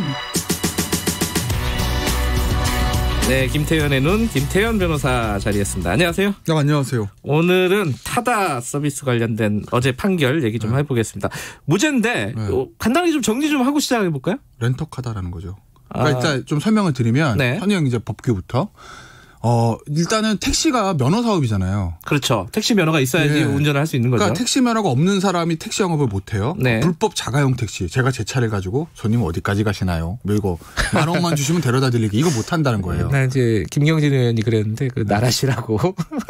눈. 네, 김태현의 눈 김태현 변호사 자리했습니다. 안녕하세요. 네, 안녕하세요. 오늘은 타다 서비스 관련된 어제 판결 얘기 좀 네. 해보겠습니다. 무죄인데 네. 어, 간단하게좀 정리 좀 하고 시작해 볼까요? 렌터카다라는 거죠. 그러니까 아. 일단 좀 설명을 드리면 네. 현영 이제 법규부터 어 일단은 택시가 면허 사업이잖아요. 그렇죠. 택시 면허가 있어야지 네. 운전을 할 수 있는 거죠. 그러니까 택시 면허가 없는 사람이 택시 영업을 못 해요. 네. 불법 자가용 택시. 제가 제 차를 가지고 손님 어디까지 가시나요? 뭐 이거 만 원만 주시면 데려다 드리기 이거 못 한다는 거예요. 나 네, 이제 김경진 의원이 그랬는데 그 네. 나라시라고.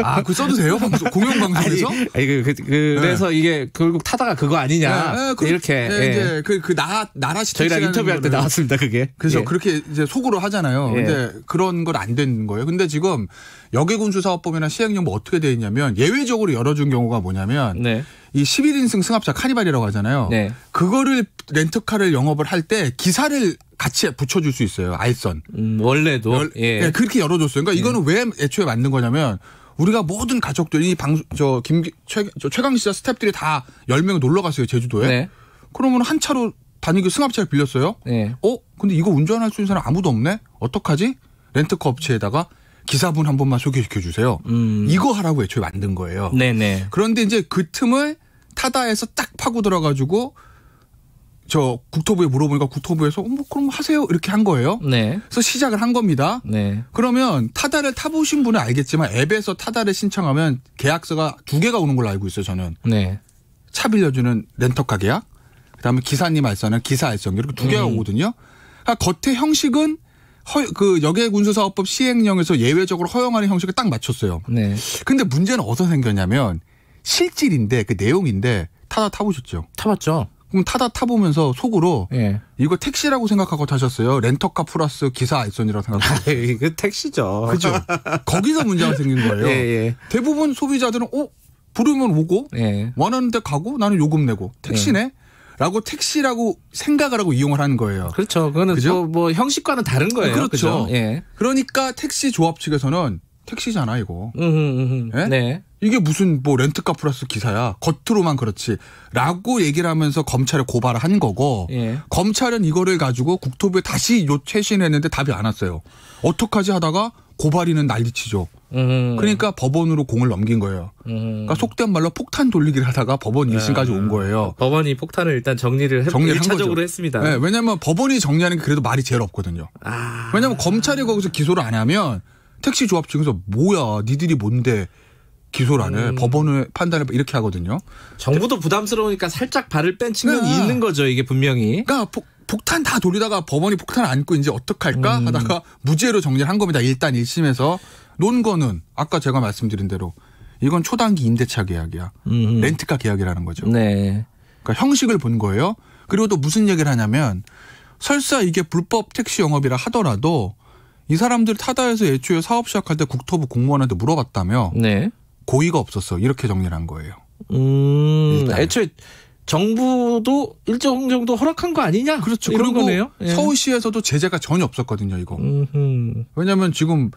아, 그 써도 돼요? 방송, 공영 방송에서? 아니, 아 그, 그, 그 네. 래서 이게 결국 타다가 그거 아니냐. 네, 그, 이렇게 예. 이제 그 그나 나라시 저희랑 인터뷰할 때 나왔습니다 그게. 그래서 예. 그렇게 이제 속으로 하잖아요. 근데 그런 걸 안 된 거예요. 근데 지금 지금 여객운수 사업보면나 시행령 뭐 어떻게 돼 있냐면 예외적으로 열어준 경우가 뭐냐면 네. 이 11인승 승합차 카니발이라고 하잖아요. 네. 그거를 렌트카를 영업을 할 때 기사를 같이 붙여줄 수 있어요. 알선. 음, 원래도 열, 예. 네, 그렇게 열어줬어요. 그러니까 네. 이거는 왜 애초에 만든 거냐면 우리가 모든 가족들이 방 저 김최 최강 씨사 스탭들이 다 10명 놀러 갔어요, 제주도에. 네. 그러면 한 차로 다니기 승합차를 빌렸어요. 네. 어? 근데 이거 운전할 수 있는 사람 아무도 없네. 어떡하지? 렌트카 업체에다가 기사분 한 번만 소개시켜 주세요. 음. 이거 하라고 애초에 만든 거예요. 네네. 그런데 이제 그 틈을 타다에서 딱 파고 들어가지고 저 국토부에 물어보니까 국토부에서 어, 뭐 그럼 하세요 이렇게 한 거예요. 네. 그래서 시작을 한 겁니다. 네. 그러면 타다를 타보신 분은 알겠지만 앱에서 타다를 신청하면 계약서가 두 개가 오는 걸로 알고 있어요. 저는. 네. 차 빌려주는 렌터카 계약, 그다음에 기사님 알선은 기사 알선 이렇게 두 개가 음. 오거든요. 그러니까 겉의 형식은 허, 그 여객 군수사업법 시행령에서 예외적으로 허용하는 형식을 딱 맞췄어요. 네. 근데 문제는 어디서 생겼냐면 실질인데 그 내용인데 타다 타보셨죠? 타봤죠. 그럼 타다 타보면서 속으로 예. 이거 택시라고 생각하고 타셨어요. 렌터카 플러스 기사 알선이라고 생각하고. 예, 이거 택시죠. 그죠. 거기서 문제가 생긴 거예요. 예, 예. 대부분 소비자들은 어? 부르면 오고 예. 원하는데 가고 나는 요금 내고 예. 택시네 라고 택시라고 생각을 하고 이용을 하는 거예요. 그렇죠. 그거는 그죠? 뭐, 뭐 형식과는 다른 거예요. 그렇죠. 그렇죠? 예. 그러니까 택시 조합 측에서는 택시잖아 이거. 예? 네. 이게 무슨 뭐 렌트카 플러스 기사야. 겉으로만 그렇지라고 얘기를 하면서 검찰에 고발을 한 거고 예. 검찰은 이거를 가지고 국토부에 다시 요 최신했는데 답이 안 왔어요. 어떡하지 하다가 고발이는 난리치죠. 음. 그러니까 법원으로 공을 넘긴 거예요. 음. 그러니까 속된 말로 폭탄 돌리기를 하다가 법원 1심까지 네. 아. 온 거예요. 법원이 폭탄을 일단 정리를 했, 차적으로 했습니다. 네, 왜냐하면 법원이 정리하는 게 그래도 말이 제일 없거든요. 아. 왜냐하면 검찰이 거기서 기소를 안 하면 택시 조합 측에서 뭐야 니들이 뭔데 기소를 안 해. 음. 법원의 판단을 이렇게 하거든요. 정부도 부담스러우니까 살짝 발을 뺀 측면이 네. 있는 거죠. 이게 분명히. 그러니까 폭, 탄다 돌리다가 법원이 폭탄 안고 이제 어떡할까 음. 하다가 무죄로 정리를 한 겁니다. 일단 1심에서. 논거는 아까 제가 말씀드린 대로 이건 초단기 임대차 계약이야. 음 렌트카 계약이라는 거죠. 네. 그러니까 형식을 본 거예요. 그리고 또 무슨 얘기를 하냐면 설사 이게 불법 택시 영업이라 하더라도 이 사람들 타다에서 애초에 사업 시작할 때 국토부 공무원한테 물어봤다며 네. 고의가 없었어. 이렇게 정리를 한 거예요. 음, 애초에 정부도 일정 정도 허락한 거 아니냐? 그렇죠. 그런 거네요. 예. 서울시에서도 제재가 전혀 없었거든요, 이거. 음흠. 왜냐면 지금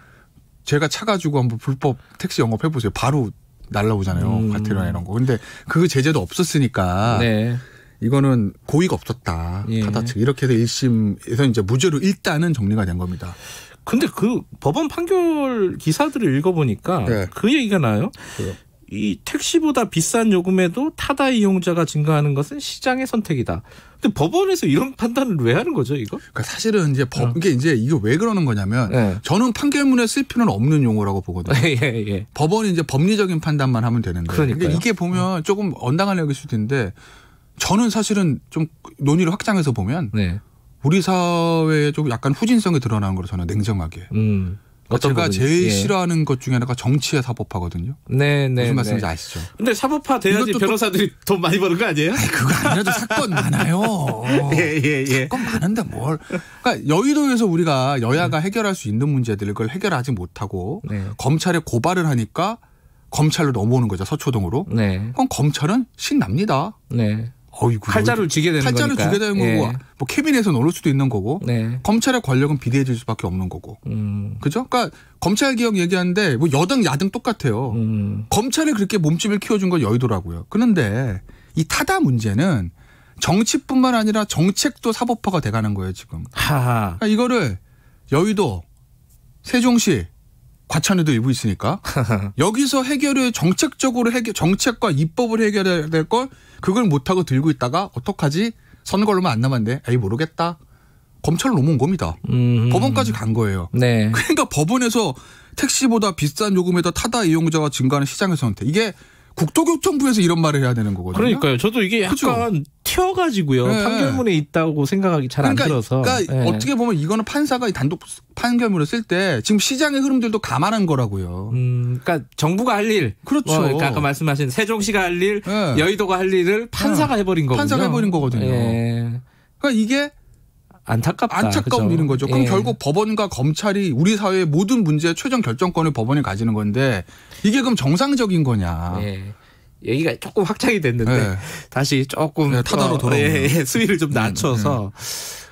제가 차가지고 한번 불법 택시 영업해 보세요. 바로 날라오잖아요. 음. 과태료나 이런 거. 근데 그 제재도 없었으니까 네. 이거는 고의가 없었다. 가 타다 측 이렇게 해서 1심에서 이제 무죄로 일단은 정리가 된 겁니다. 근데 그 법원 판결 기사들을 읽어보니까 네. 그 얘기가 나요. 그래요. 이 택시보다 비싼 요금에도 타다 이용자가 증가하는 것은 시장의 선택이다. 근데 법원에서 이런 판단을 왜 하는 거죠, 이거? 그러니까 사실은 이제 법 어. 이게 이제 이게 왜 그러는 거냐면 네. 저는 판결문에 쓸 필요는 없는 용어라고 보거든요. 예, 예, 예. 법원이 이제 법리적인 판단만 하면 되는데. 그러니까 이게 보면 어. 조금 언당한 얘기일 수도 있는데 저는 사실은 좀 논의를 확장해서 보면 네. 우리 사회에 좀 약간 후진성이 드러나는 걸로 저는 냉정하게. 음. 어떤 제가 제일 예. 싫어하는 것 중에 하나가 정치의 사법화거든요. 네, 네. 무슨 네. 말씀인지 네. 아시죠? 근데 사법화 돼야지 변호사들이 돈 많이 버는 거 아니에요? 아니, 그거 아니라도 사건 많아요. 예, 예, 예. 사건 많은데 뭘. 그러니까 여의도에서 우리가 여야가 해결할 수 있는 문제들을 그걸 해결하지 못하고 네. 검찰에 고발을 하니까 검찰로 넘어오는 거죠. 서초동으로. 네. 그럼 검찰은 신납니다. 네. 어이구, 칼자를 쥐게 되는 칼자를 거니까. 주게 되는 예. 거고 뭐 뭐캐빈에서 넣을 수도 있는 거고 네. 검찰의 권력은 비대해질 수밖에 없는 거고 음. 그죠? 그러니까 검찰 개혁 얘기하는데 뭐 여당 야당 똑같아요. 음. 검찰이 그렇게 몸집을 키워준 건 여의도라고요. 그런데 이 타다 문제는 정치뿐만 아니라 정책도 사법화가 돼가는 거예요 지금. 하하. 그러니까 이거를 여의도, 세종시 과천에도 일부 있으니까 여기서 해결을 정책적으로 해결 정책과 입법을 해결해야 될 걸 그걸 못하고 들고 있다가 어떡하지 선거 얼마 안 남았네 에이 모르겠다 검찰로 넘어온 겁니다 음. 법원까지 간 거예요 네. 그러니까 법원에서 택시보다 비싼 요금에다 타다 이용자가 증가하는 시장에서한테 이게 국토교통부에서 이런 말을 해야 되는 거거든요. 그러니까요. 저도 이게 그쵸? 약간 튀어가지고요. 네. 판결문에 있다고 생각하기 잘안 그러니까, 들어서. 그러니까 네. 어떻게 보면 이거는 판사가 단독 판결문을 쓸 때 지금 시장의 흐름들도 감안한 거라고요. 음, 그러니까 정부가 할 일. 그렇죠. 어, 그러니까 아까 말씀하신 세종시가 할 일, 네. 여의도가 할 일을 네. 판사가 해버린 거거든요. 판사가 해버린 거거든요. 네. 그러니까 이게 안타깝다. 안타까운 그렇 일인 거죠. 그럼 예. 결국 법원과 검찰이 우리 사회의 모든 문제의 최종 결정권을 법원이 가지는 건데 이게 그럼 정상적인 거냐? 예. 얘기가 조금 확장이 됐는데 예. 다시 조금 예, 타다로 돌아 예, 예, 수위를 좀 음, 음. 낮춰서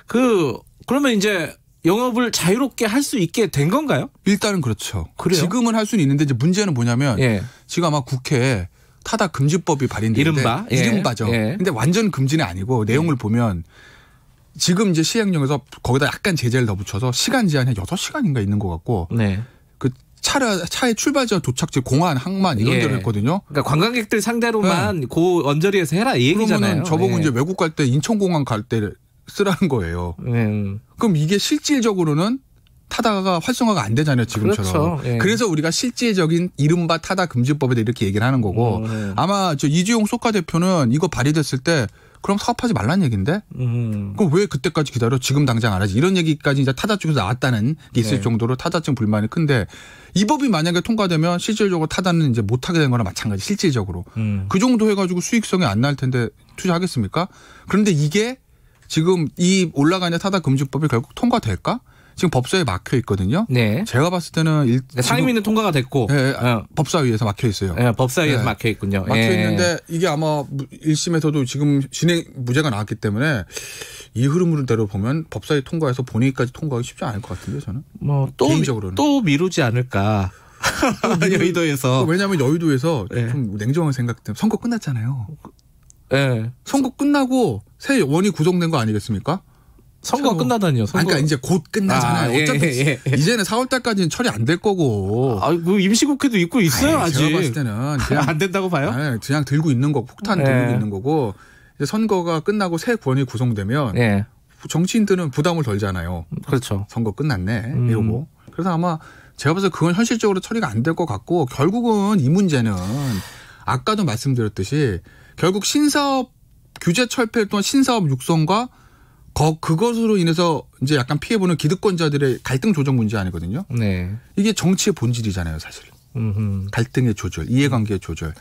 그 그러면 이제 영업을 자유롭게 할 수 있게 된 건가요? 일단은 그렇죠. 그래요? 지금은 할 수는 있는데 이제 문제는 뭐냐면 예. 지금 아마 국회에 타다 금지법이 발의됐는데 이른바 예. 이른바죠. 예. 근데 완전 금지는 아니고 내용을 보면 지금 이제 시행령에서 거기다 약간 제재를 더 붙여서 시간 제한이 6 시간인가 있는 것 같고 네. 그차를 차의 출발지와 도착지 공항 항만 이런 예. 데를 했거든요. 그러니까 관광객들 상대로만 네. 고 그 언저리에서 해라 이 얘기잖아요. 그러면 저보고 예. 이제 외국 갈 때 인천공항 갈 때 쓰라는 거예요. 음. 그럼 이게 실질적으로는 타다가 활성화가 안 되잖아요 지금처럼. 그렇죠. 예. 그래서 우리가 실질적인 이른바 타다 금지법에 대해 이렇게 얘기를 하는 거고 음. 네. 아마 저 이주용 소카 대표는 이거 발의됐을 때 그럼 사업하지 말란 얘기인데 음. 그럼 왜 그때까지 기다려 지금 당장 안 하지 이런 얘기까지 이제 타자 쪽에서 나왔다는 게 있을 네. 정도로 타자층 불만이 큰데 이 법이 만약에 통과되면 실질적으로 타자는 이제 못하게 된 거나 마찬가지 실질적으로 음. 그 정도 해가지고 수익성이 안 날 텐데 투자하겠습니까 그런데 이게 지금 이 올라가는 타다 금지법이 결국 통과될까 지금 법사위에 막혀 있거든요. 네. 제가 봤을 때는 일, 네, 상임위는 통과가 됐고 네, 어. 법사위에서 막혀 있어요. 네, 법사위에서 네. 막혀 있군요. 막혀 예. 있는데 이게 아마 1심에서도 지금 진행 무죄가 나왔기 때문에 이 흐름으로대로 보면 법사위 통과해서 본회까지 통과하기 쉽지 않을 것 같은데 저는. 뭐또 또 미루지 않을까. 여의도에서. 왜냐하면 여의도에서 예. 좀 냉정한 생각 때문에 선거 끝났잖아요. 예. 네. 선거 끝나고 새 원이 구성된 거 아니겠습니까? 선거 끝나다니요. 선거. 아, 그러니까 이제 곧 끝나잖아요. 아, 예, 어차피 예, 예. 이제는 4월달까지는 처리 안 될 거고. 아, 그 임시국회도 있고 있어요 아이, 아직. 제가 봤을 때는 아, 그냥, 안 된다고 봐요. 아 그냥 들고 있는 거 폭탄 네. 들고 있는 거고 선거가 끝나고 새권위 구성되면 예. 정치인들은 부담을 덜잖아요. 그렇죠. 선거 끝났네 음. 이러고. 그래서 아마 제가 봐서 그건 현실적으로 처리가 안 될 것 같고 결국은 이 문제는 아까도 말씀드렸듯이 결국 신사업 규제 철폐 또는 신사업 육성과 거, 그것으로 인해서 이제 약간 피해보는 기득권자들의 갈등 조정 문제 아니거든요. 네. 이게 정치의 본질이잖아요, 사실. 음흠. 갈등의 조절, 이해관계의 조절.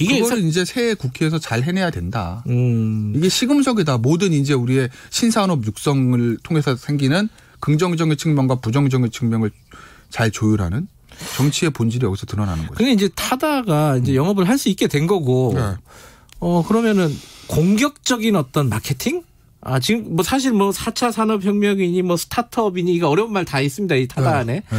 이게 그거를 이제 새 국회에서 잘 해내야 된다. 음. 이게 시금석이다. 모든 이제 우리의 신산업 육성을 통해서 생기는 긍정적인 측면과 부정적인 측면을 잘 조율하는 정치의 본질이 여기서 드러나는 거죠. 근데 이제 타다가 이제 음. 영업을 할 수 있게 된 거고. 네. 어 그러면은 공격적인 어떤 마케팅 아, 지금 뭐 사실 뭐 4차 산업혁명이니 뭐 스타트업이니 이거 어려운 말 다 있습니다. 이 타다 네. 안에. 네,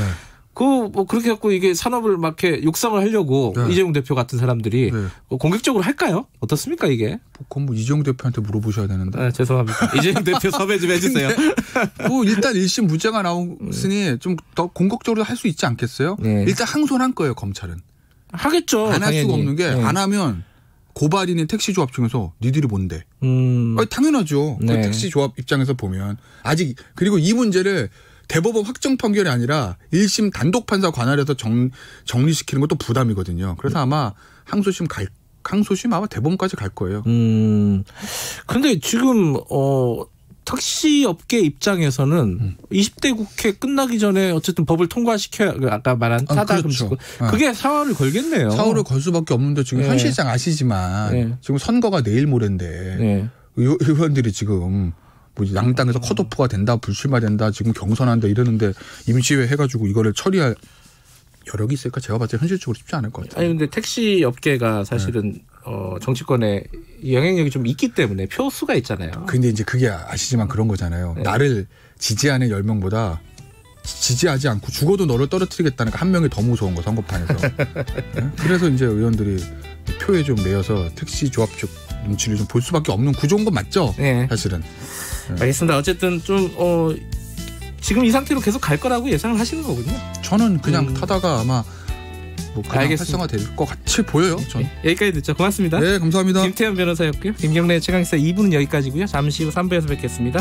그뭐 그렇게 갖고 이게 산업을 막 이렇게 육성을 하려고 네. 이재용 대표 같은 사람들이 네. 뭐 공격적으로 할까요? 어떻습니까 이게? 그건 뭐 이재용 대표한테 물어보셔야 되는데. 네, 죄송합니다. 이재용 대표 섭외 좀 해주세요. 네. 뭐 일단 1심 무죄가 나왔으니 네. 좀더 공격적으로 할 수 있지 않겠어요? 일단 항소한 거예요 검찰은. 하겠죠. 안 할 수가 없는 게 안 하면 고발인인 택시 조합 중에서 니들이 뭔데? 음. 아니, 당연하죠. 그 네. 그 택시 조합 입장에서 보면 아직 그리고 이 문제를 대법원 확정 판결이 아니라 1심 단독 판사 관할에서 정, 정리시키는 것도 부담이거든요. 그래서 아마 항소심 갈 항소심 아마 대법원까지 갈 거예요. 음. 근데 지금 어 택시업계 입장에서는 음. 20대 국회 끝나기 전에 어쨌든 법을 통과시켜야 그 아까 말한 타다 아, 그렇죠. 아. 그게 사활을 걸겠네요. 사활을 걸 수밖에 없는데 지금 네. 현실상 아시지만 네. 지금 선거가 내일 모레인데 네. 의원들이 지금 뭐 양당에서 음. 컷오프가 된다 불출마된다 지금 경선한다 이러는데 임시회 해가지고 이거를 처리할 여력이 있을까 제가 봤을 때 현실적으로 쉽지 않을 것 같아요. 아니 근데 택시 업계가 사실은 네. 어, 정치권에 영향력이 좀 있기 때문에 표수가 있잖아요. 근데 이제 그게 아시지만 그런 거잖아요. 네. 나를 지지하는 열명보다 지지하지 않고 죽어도 너를 떨어뜨리겠다는 한 명이 더 무서운 거 선거판에서. 네? 그래서 이제 의원들이 표에 좀 매여서 택시 조합 쪽 눈치를 좀 볼 수밖에 없는 구조인 건 맞죠? 네. 사실은. 네. 알겠습니다. 어쨌든 좀 어, 지금 이 상태로 계속 갈 거라고 예상을 하시는 거군요. 저는 그냥 음. 타다가 아마 뭐 활성화 될것 같이 보여요. 전. 네, 네, 여기까지 듣죠. 고맙습니다. 네, 감사합니다. 김태현 변호사였고요. 김경래 최강사 희 2부는 여기까지고요. 잠시 후 3부에서 뵙겠습니다.